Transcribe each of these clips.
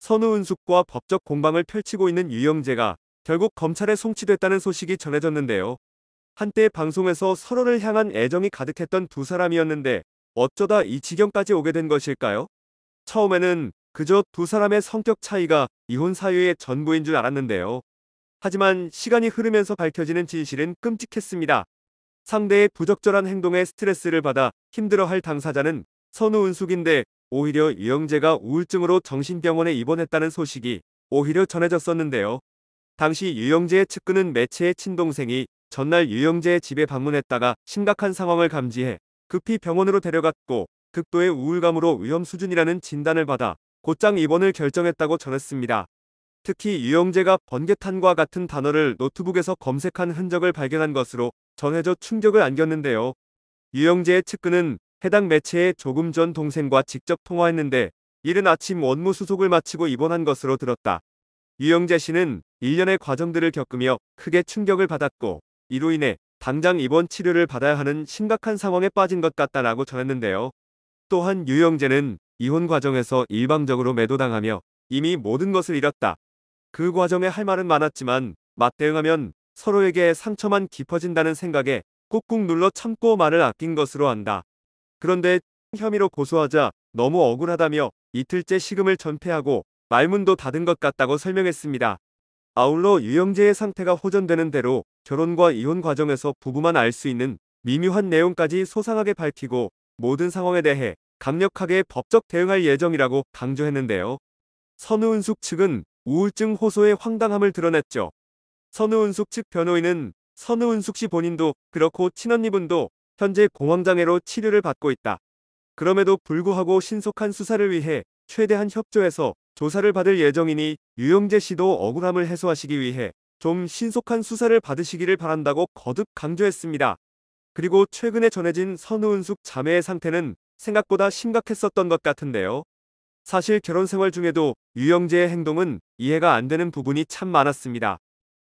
선우은숙과 법적 공방을 펼치고 있는 유영재가 결국 검찰에 송치됐다는 소식이 전해졌는데요. 한때 방송에서 서로를 향한 애정이 가득했던 두 사람이었는데 어쩌다 이 지경까지 오게 된 것일까요? 처음에는 그저 두 사람의 성격 차이가 이혼 사유의 전부인 줄 알았는데요. 하지만 시간이 흐르면서 밝혀지는 진실은 끔찍했습니다. 상대의 부적절한 행동에 스트레스를 받아 힘들어할 당사자는 선우은숙인데 오히려 유영재가 우울증으로 정신병원에 입원했다는 소식이 오히려 전해졌었는데요. 당시 유영재의 측근은 매체의 친동생이 전날 유영재의 집에 방문했다가 심각한 상황을 감지해 급히 병원으로 데려갔고 극도의 우울감으로 위험 수준이라는 진단을 받아 곧장 입원을 결정했다고 전했습니다. 특히 유영재가 번개탄과 같은 단어를 노트북에서 검색한 흔적을 발견한 것으로 전해져 충격을 안겼는데요. 유영재의 측근은 해당 매체에 조금 전 동생과 직접 통화했는데 이른 아침 원무 수속을 마치고 입원한 것으로 들었다. 유영재 씨는 일련의 과정들을 겪으며 크게 충격을 받았고 이로 인해 당장 입원 치료를 받아야 하는 심각한 상황에 빠진 것 같다라고 전했는데요. 또한 유영재는 이혼 과정에서 일방적으로 매도당하며 이미 모든 것을 잃었다. 그 과정에 할 말은 많았지만 맞대응하면 서로에게 상처만 깊어진다는 생각에 꾹꾹 눌러 참고 말을 아낀 것으로 안다. 그런데 혐의로 고소하자 너무 억울하다며 이틀째 식음을 전폐하고 말문도 닫은 것 같다고 설명했습니다. 아울러 유영재의 상태가 호전되는 대로 결혼과 이혼 과정에서 부부만 알 수 있는 미묘한 내용까지 소상하게 밝히고 모든 상황에 대해 강력하게 법적 대응할 예정이라고 강조했는데요. 선우은숙 측은 우울증 호소의 황당함을 드러냈죠. 선우은숙 측 변호인은 선우은숙 씨 본인도 그렇고 친언니분도 현재 공황장애로 치료를 받고 있다. 그럼에도 불구하고 신속한 수사를 위해 최대한 협조해서 조사를 받을 예정이니 유영재 씨도 억울함을 해소하시기 위해 좀 신속한 수사를 받으시기를 바란다고 거듭 강조했습니다. 그리고 최근에 전해진 선우은숙 자매의 상태는 생각보다 심각했었던 것 같은데요. 사실 결혼 생활 중에도 유영재의 행동은 이해가 안 되는 부분이 참 많았습니다.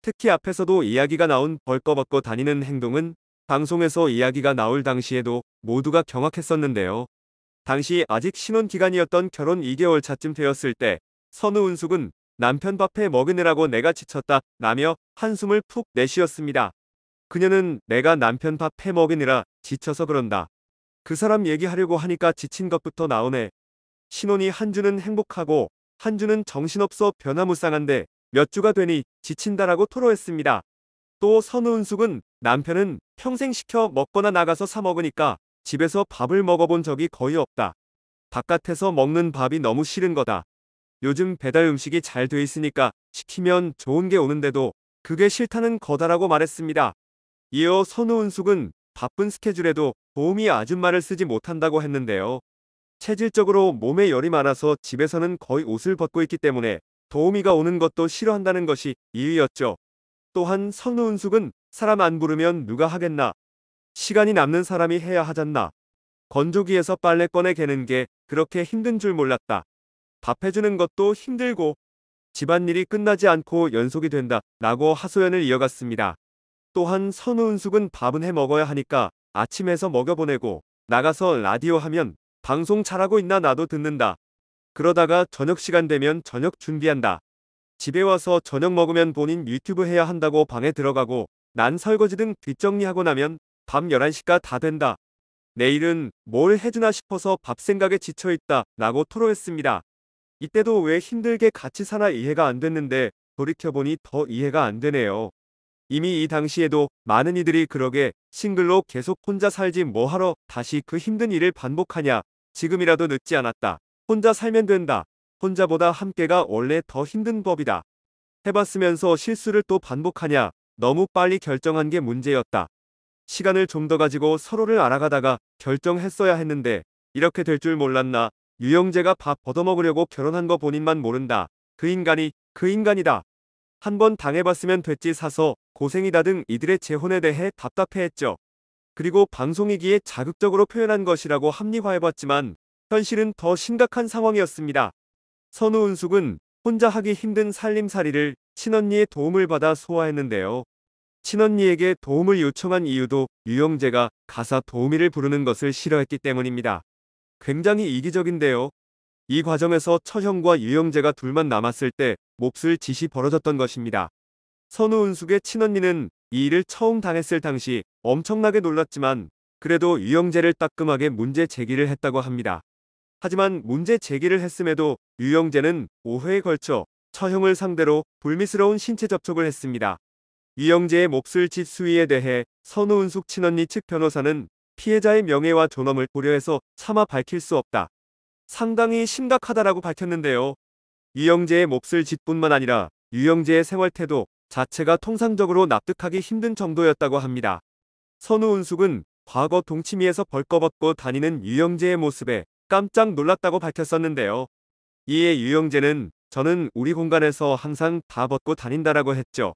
특히 앞에서도 이야기가 나온 벌거벗고 다니는 행동은 방송에서 이야기가 나올 당시에도 모두가 경악했었는데요. 당시 아직 신혼기간이었던 결혼 2개월 차쯤 되었을 때 선우 은숙은 남편 밥해 먹으느라고 내가 지쳤다 라며 한숨을 푹 내쉬었습니다. 그녀는 내가 남편 밥해 먹으느라 지쳐서 그런다. 그 사람 얘기하려고 하니까 지친 것부터 나오네. 신혼이 한 주는 행복하고 한 주는 정신없어 변화무쌍한데 몇 주가 되니 지친다라고 토로했습니다. 또 선우은숙은 남편은 평생 시켜 먹거나 나가서 사 먹으니까 집에서 밥을 먹어본 적이 거의 없다. 바깥에서 먹는 밥이 너무 싫은 거다. 요즘 배달 음식이 잘 돼 있으니까 시키면 좋은 게 오는데도 그게 싫다는 거다라고 말했습니다. 이어 선우은숙은 바쁜 스케줄에도 도우미 아줌마를 쓰지 못한다고 했는데요. 체질적으로 몸에 열이 많아서 집에서는 거의 옷을 벗고 있기 때문에 도우미가 오는 것도 싫어한다는 것이 이유였죠. 또한 선우은숙은 사람 안 부르면 누가 하겠나. 시간이 남는 사람이 해야 하잖나. 건조기에서 빨래 꺼내 개는 게 그렇게 힘든 줄 몰랐다. 밥 해주는 것도 힘들고 집안일이 끝나지 않고 연속이 된다 라고 하소연을 이어갔습니다. 또한 선우은숙은 밥은 해 먹어야 하니까 아침에서 먹여보내고 나가서 라디오 하면 방송 잘하고 있나 나도 듣는다. 그러다가 저녁 시간 되면 저녁 준비한다. 집에 와서 저녁 먹으면 본인 유튜브 해야 한다고 방에 들어가고 난 설거지 등 뒷정리하고 나면 밤 11시가 다 된다. 내일은 뭘 해주나 싶어서 밥 생각에 지쳐있다 라고 토로했습니다. 이때도 왜 힘들게 같이 사나 이해가 안 됐는데 돌이켜보니 더 이해가 안 되네요. 이미 이 당시에도 많은 이들이 그러게 싱글로 계속 혼자 살지 뭐하러 다시 그 힘든 일을 반복하냐 지금이라도 늦지 않았다. 혼자 살면 된다. 혼자보다 함께가 원래 더 힘든 법이다. 해봤으면서 실수를 또 반복하냐 너무 빨리 결정한 게 문제였다. 시간을 좀 더 가지고 서로를 알아가다가 결정했어야 했는데 이렇게 될 줄 몰랐나. 유영재가 밥 얻어먹으려고 결혼한 거 본인만 모른다. 그 인간이 그 인간이다. 한 번 당해봤으면 됐지 사서 고생이다 등 이들의 재혼에 대해 답답해했죠. 그리고 방송이기에 자극적으로 표현한 것이라고 합리화해봤지만 현실은 더 심각한 상황이었습니다. 선우 은숙은 혼자 하기 힘든 살림살이를 친언니의 도움을 받아 소화했는데요. 친언니에게 도움을 요청한 이유도 유영재가 가사 도우미를 부르는 것을 싫어했기 때문입니다. 굉장히 이기적인데요. 이 과정에서 처형과 유영재가 둘만 남았을 때 몹쓸 짓이 벌어졌던 것입니다. 선우은숙의 친언니는 이 일을 처음 당했을 당시 엄청나게 놀랐지만 그래도 유영재를 따끔하게 문제 제기를 했다고 합니다. 하지만 문제 제기를 했음에도 유영재는 오해에 걸쳐 처형을 상대로 불미스러운 신체 접촉을 했습니다. 이영재의 몹쓸 짓수위에 대해 선우은숙 친언니 측 변호사는 피해자의 명예와 존엄을 고려해서 차마 밝힐 수 없다. 상당히 심각하다라고 밝혔는데요. 이영재의 몹쓸 짓뿐만 아니라 유영재의 생활 태도 자체가 통상적으로 납득하기 힘든 정도였다고 합니다. 선우은숙은 과거 동치미에서 벌거벗고 다니는 유영재의 모습에 깜짝 놀랐다고 밝혔었는데요. 이에 유영재는 저는 우리 공간에서 항상 다 벗고 다닌다라고 했죠.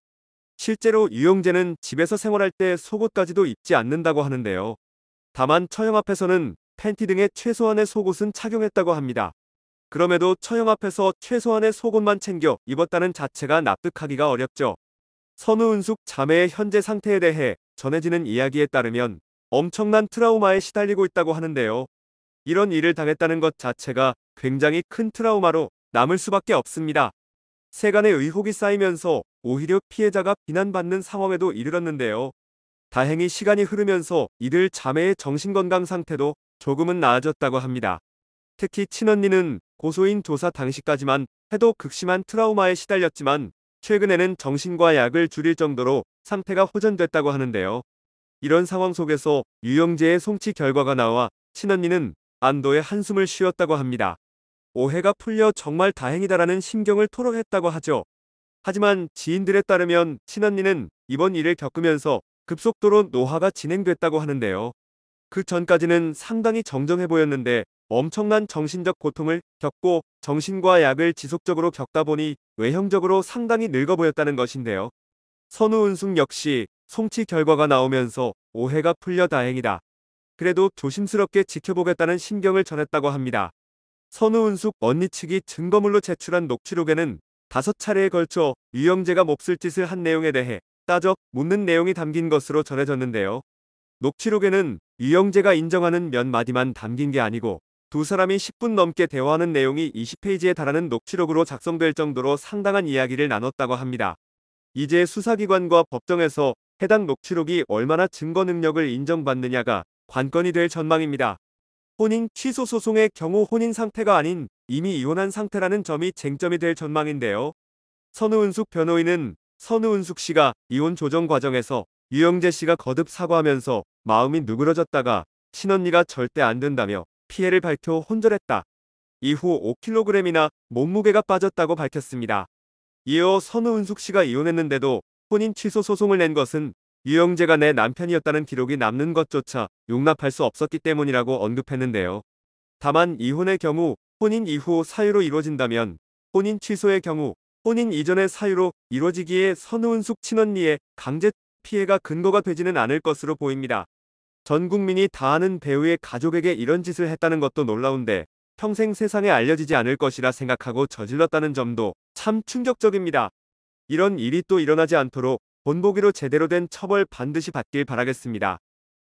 실제로 유영재는 집에서 생활할 때 속옷까지도 입지 않는다고 하는데요. 다만 처형 앞에서는 팬티 등의 최소한의 속옷은 착용했다고 합니다. 그럼에도 처형 앞에서 최소한의 속옷만 챙겨 입었다는 자체가 납득하기가 어렵죠. 선우은숙 자매의 현재 상태에 대해 전해지는 이야기에 따르면 엄청난 트라우마에 시달리고 있다고 하는데요. 이런 일을 당했다는 것 자체가 굉장히 큰 트라우마로 남을 수밖에 없습니다. 세간의 의혹이 쌓이면서 오히려 피해자가 비난받는 상황에도 이르렀는데요. 다행히 시간이 흐르면서 이들 자매의 정신건강 상태도 조금은 나아졌다고 합니다. 특히 친언니는 고소인 조사 당시까지만 해도 극심한 트라우마에 시달렸지만 최근에는 정신과 약을 줄일 정도로 상태가 호전됐다고 하는데요. 이런 상황 속에서 유영재의 송치 결과가 나와 친언니는 안도의 한숨을 쉬었다고 합니다. 오해가 풀려 정말 다행이다라는 심경을 토로했다고 하죠. 하지만 지인들에 따르면 친언니는 이번 일을 겪으면서 급속도로 노화가 진행됐다고 하는데요. 그 전까지는 상당히 정정해 보였는데 엄청난 정신적 고통을 겪고 정신과 약을 지속적으로 겪다 보니 외형적으로 상당히 늙어 보였다는 것인데요. 선우은숙 역시 송치 결과가 나오면서 오해가 풀려 다행이다. 그래도 조심스럽게 지켜보겠다는 신경을 전했다고 합니다. 선우은숙 언니 측이 증거물로 제출한 녹취록에는 다섯 차례에 걸쳐 유영재가 몹쓸 짓을 한 내용에 대해 따져 묻는 내용이 담긴 것으로 전해졌는데요. 녹취록에는 유영재가 인정하는 몇 마디만 담긴 게 아니고 두 사람이 10분 넘게 대화하는 내용이 20페이지에 달하는 녹취록으로 작성될 정도로 상당한 이야기를 나눴다고 합니다. 이제 수사기관과 법정에서 해당 녹취록이 얼마나 증거 능력을 인정받느냐가 관건이 될 전망입니다. 혼인 취소 소송의 경우 혼인 상태가 아닌 이미 이혼한 상태라는 점이 쟁점이 될 전망인데요. 선우은숙 변호인은 선우은숙 씨가 이혼 조정 과정에서 유영재 씨가 거듭 사과하면서 마음이 누그러졌다가 친언니가 절대 안 된다며 피해를 밝혀 혼절했다. 이후 5kg이나 몸무게가 빠졌다고 밝혔습니다. 이어 선우은숙 씨가 이혼했는데도 혼인 취소 소송을 낸 것은 유영재가 내 남편이었다는 기록이 남는 것조차 용납할 수 없었기 때문이라고 언급했는데요. 다만 이혼의 경우 혼인 이후 사유로 이루어진다면 혼인 취소의 경우 혼인 이전의 사유로 이루어지기에 선우은숙 친언니의 강제 피해가 근거가 되지는 않을 것으로 보입니다. 전 국민이 다 아는 배우의 가족에게 이런 짓을 했다는 것도 놀라운데 평생 세상에 알려지지 않을 것이라 생각하고 저질렀다는 점도 참 충격적입니다. 이런 일이 또 일어나지 않도록 본보기로 제대로 된 처벌 반드시 받길 바라겠습니다.